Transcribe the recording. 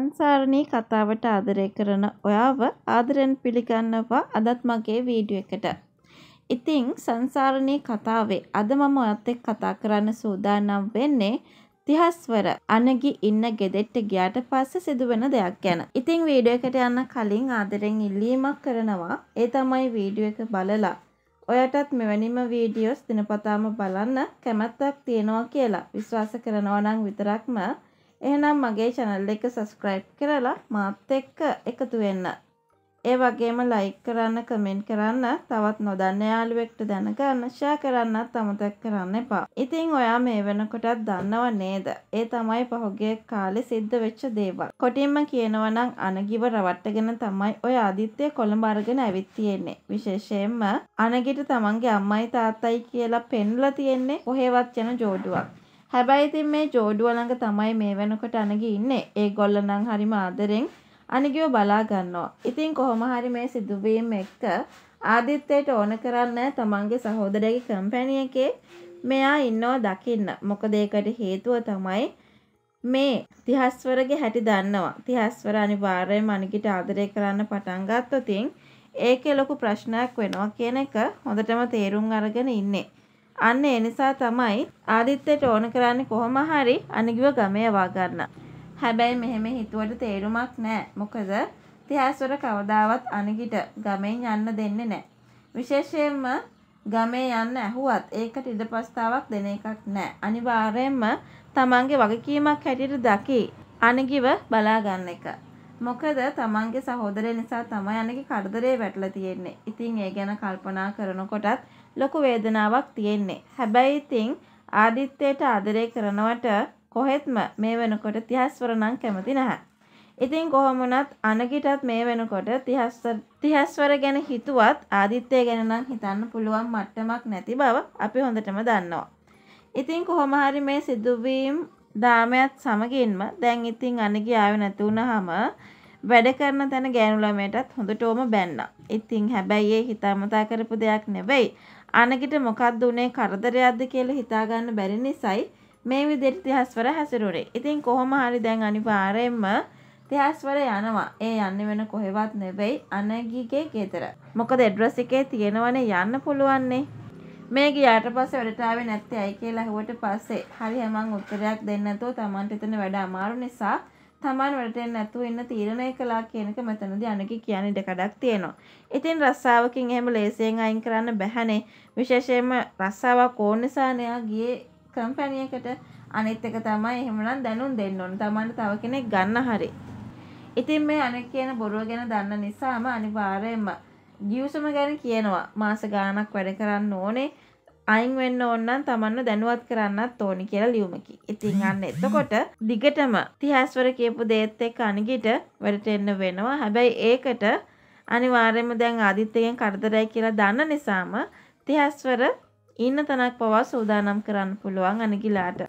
සංසාරණී කතාවට ආදරය කරන ඔයාව ආදරෙන් පිළිගන්නවා අදත් මගේ වීඩියෝ එකට. ඉතින් සංසාරණී කතාවේ අද මම ඔයත් එක්ක කතා කරන්න සූදානම් වෙන්නේ තිහස්වර අනගි ඉන්න ගෙදෙට්ට ගියාට පස්සේ සිදුවෙන දෙයක් ගැන. ඉතින් වීඩියෝ එකට යන්න කලින් ආදරෙන් ඉල්ලීමක් කරනවා. ඒ තමයි වීඩියෝ එක බලලා ඔයටත් මෙවැනිම වීඩියෝස් දිනපතාම බලන්න කැමැත්තක් තියෙනවා කියලා විශ්වාස කරනවා නම් විතරක්ම එහෙනම් මගේ channel එක subscribe කරලා මාත් එක්ක එකතු වෙන්න. ඒ වගේම like කරන්න, comment කරන්න, තවත් නොදන්න යාළුවෙක්ට දැනගන්න, share කරන්නත් අමතක කරන්න එපා. ඉතින් ඔයා මේ වෙනකොටත් දන්නව නේද? ඒ තමයි පහුගිය කාලේ සිද්ධ වෙච්ච දේවල්. කොටින්ම කියනවා නම් අනගිව රවට්ටගෙන තමයි ඔය ආදිත්‍ය කොළඹ අරගෙන ඇවිත් තියෙන්නේ. විශේෂයෙන්ම අනගිට තමන්ගේ අම්මයි තාත්තයි කියලා පෙන්ලා තියෙන්නේ කොහෙවත් යන جوړුවක්. හැබැයි ඉතින් මේ ජෝඩුව ළඟ තමයි මේ වෙනකොට අනගි ඉන්නේ. ඒගොල්ලෝ නම් හරිම ආදරෙන් අනගිව බලා ගන්නවා. ඉතින් කොහොම හරි මේ සිදුවීම එක්ක ආදිත්‍යයට ඕන කරන්නේ තමන්ගේ සහෝදරයාගේ කම්පැනි එකේ මෙයා ඉන්නව දකින්න. මොකද ඒකට හේතුව තමයි මේ තිහස්වරගේ හැටි දන්නවා. තිහස්වර අනිවාර්යයෙන්ම අනිකිට ආදරය කරන්න පටන් ගත්තොතින් ඒකේ ලොකු ප්‍රශ්නයක් වෙනවා කියන එක හොඳටම තේරුම් අරගෙන ඉන්නේ. අන්න ඒ නිසා තමයි ආදිත්‍යයට ඕන කරන්නේ කොහොම හරි අනිගිව ගමේ වගන්න. හැබැයි මෙහෙම හිතුවට තේරුමක් නැහැ. මොකද තිහාස්වර කවදාවත් අනිගිට ගමෙන් යන්න දෙන්නේ නැහැ. විශේෂයෙන්ම ගමේ යන්න ඇහුවත් ඒකට ඉඩපස්තාවක් දෙන එකක් නැහැ. අනිවාර්යයෙන්ම තමන්ගේ වගකීමක් හැටියට දකි අනිගිව බලා ගන්න එක. මොකද තමන්ගේ සහෝදරය නිසා තමයි අනගේ කරදරේ වැටලා තියෙන්නේ. ඉතින් ඒ ගැන කල්පනා කරනකොටත් ලොකු වේදනාවක් තියෙන්නේ. හැබැයි ඉතින් ආදිත්‍යයට ආදරය කරනවට කොහෙත්ම මේ වෙනකොට තිහස්වර නම් කැමති නැහැ. ඉතින් කොහොම වුණත් අනගිටත් මේ වෙනකොට 30 30ස්වර ගැන හිතුවත් ආදිත්‍ය ගැන නම් හිතන්න පුළුවන් මට්ටමක් නැති බව අපි හොඳටම දන්නවා. ඉතින් කොහොම හරි මේ සිදුවීම් දාමයත් සමගින්ම දැන් ඉතින් අනගේ ආව නැති වුනහම වැඩ කරන තැන ගෑනු ළමයටත් හොඳටම බැන්නා. ඉතින් හැබැයි ඒ හිතාමතා කරපු දෙයක් නෙවෙයි. අනගිට මොකද්ද උනේ කරදරයක්ද කියලා හිතාගන්න බැරි නිසායි මේ විදිහට තිහස්වර හැසිරුනේ. ඉතින් කොහොම හරි දැන් අනිවාර්යයෙන්ම තිහස්වර යනවා. ඒ යන්නේ වෙන කොහෙවත් නෙවෙයි අනගිගේ ගෙදර. මොකද ඇඩ්‍රස් එකේ තියෙනවනේ යන්න පුළුවන්නේ. මේ ගියාට පස්සේ වැඩට ආවේ නැත්තේ ඇයි කියලා අහුවට පස්සේ හරි හැමං උත්තරයක් දෙන්න නැතුව Tamanට එතන වැඩ අමාරු නිසා Taman වැඩට එන්න නැතුව ඉන්න තීරණය කළා කියන එක මෙතනදී අනකි කියන ඉඩ කඩක් තියෙනවා. ඉතින් රස්සාවකින් එහෙම ලේසියෙන් අයින් කරන්න බැහැනේ. විශේෂයෙන්ම රස්සාවක් ඕන නිසානේ ගියේ කම්පැනි එකට. අනිත් එක තමයි එහෙමනම් දැනුම් දෙන්න ඕන. Tamanට තව කෙනෙක් ගන්න හරි. ඉතින් මේ අනකි කියන බොරුව ගැන දන්න නිසාම අනිවාර්යයෙන්ම ගියවසම ගැන කියනවා මාස ගානක් වැඩ කරන්න ඕනේ අයින් වෙන්න ඕන්නන් තමන්ව දැනුවත් කරන්නත් ඕනි කියලා ලියුමකි. ඉතින් අන්න එතකොට දිගටම තිහස්වර කියපු දේත් එක්ක අනිගිට වැඩට එන්න වෙනවා. හැබැයි ඒකට අනිවාර්යයෙන්ම දැන් ආදිත්‍යයෙන් කරදරයි කියලා දන්න නිසාම තිහස්වර ඉන්න තනක් පවා සූදානම් කරන්න පුළුවන් අනිගිලාට.